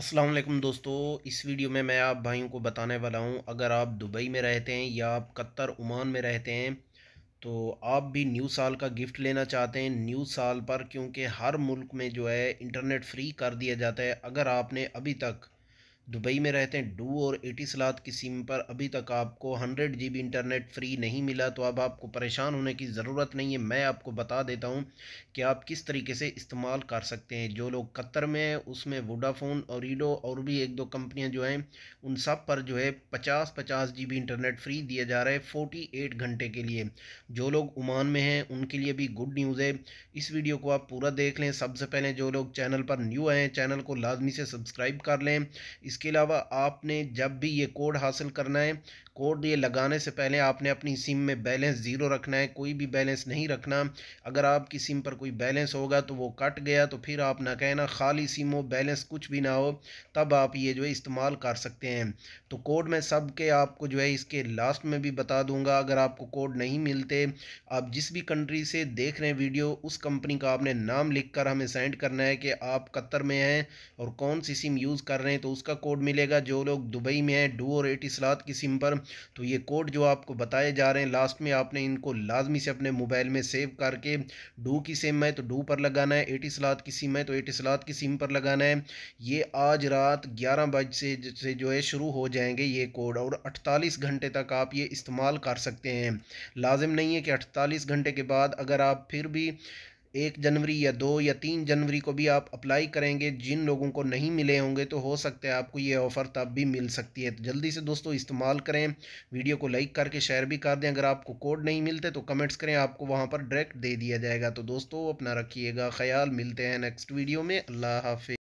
असलम दोस्तों इस वीडियो में मैं आप भाइयों को बताने वाला हूं अगर आप दुबई में रहते हैं या आप कतर ओमान में रहते हैं तो आप भी न्यू साल का गिफ्ट लेना चाहते हैं न्यू साल पर क्योंकि हर मुल्क में जो है इंटरनेट फ्री कर दिया जाता है अगर आपने अभी तक दुबई में रहते हैं डू और एटी सलाद की सिम पर अभी तक आपको हंड्रेड जी इंटरनेट फ्री नहीं मिला तो अब आपको परेशान होने की ज़रूरत नहीं है मैं आपको बता देता हूँ कि आप किस तरीके से इस्तेमाल कर सकते हैं जो लोग कतर में हैं उसमें वोडाफोन और ईडो और भी एक दो कंपनियाँ जो हैं उन सब पर जो है पचास पचास जी इंटरनेट फ्री दिया जा रहा है फोर्टी एट घंटे के लिए जो लोग ओमान में हैं उनके लिए भी गुड न्यूज़ है इस वीडियो को आप पूरा देख लें सबसे पहले जो लोग चैनल पर न्यू आए हैं चैनल को लाजमी से सब्सक्राइब कर लें इस इसके अलावा आपने जब भी ये कोड हासिल करना है कोड ये लगाने से पहले आपने अपनी सिम में बैलेंस ज़ीरो रखना है कोई भी बैलेंस नहीं रखना अगर आपकी सिम पर कोई बैलेंस होगा तो वो कट गया तो फिर आप ना कहना खाली सिम हो बैलेंस कुछ भी ना हो तब आप ये जो है इस्तेमाल कर सकते हैं तो कोड मैं सब के आपको जो है इसके लास्ट में भी बता दूंगा अगर आपको कोड नहीं मिलते आप जिस भी कंट्री से देख रहे हैं वीडियो उस कंपनी का आपने नाम लिख कर हमें सेंड करना है कि आप कतर में हैं और कौन सी सिम यूज़ कर रहे हैं तो उसका कोड कोड मिलेगा जो लोग दुबई में हैं डू और एटी सलाद की सिम पर तो ये कोड जो आपको बताए जा रहे हैं लास्ट में आपने इनको लाजमी से अपने मोबाइल में सेव करके डू की सिम है तो डू पर लगाना है एटी सलाद की सिम है तो एटी सलाद की सिम पर लगाना है ये आज रात ग्यारह बज से से जो है शुरू हो जाएंगे ये कोड और अट्ठालीस घंटे तक आप ये इस्तेमाल कर सकते हैं लाजिम नहीं है कि अट्ठालीस घंटे के बाद अगर आप फिर भी एक जनवरी या दो या तीन जनवरी को भी आप अप्लाई करेंगे जिन लोगों को नहीं मिले होंगे तो हो सकता है आपको ये ऑफ़र तब भी मिल सकती है तो जल्दी से दोस्तों इस्तेमाल करें वीडियो को लाइक करके शेयर भी कर दें अगर आपको कोड नहीं मिलते तो कमेंट्स करें आपको वहाँ पर डायरेक्ट दे दिया जाएगा तो दोस्तों अपना रखिएगा ख्याल मिलते हैं नेक्स्ट वीडियो में अल्लाह हाफि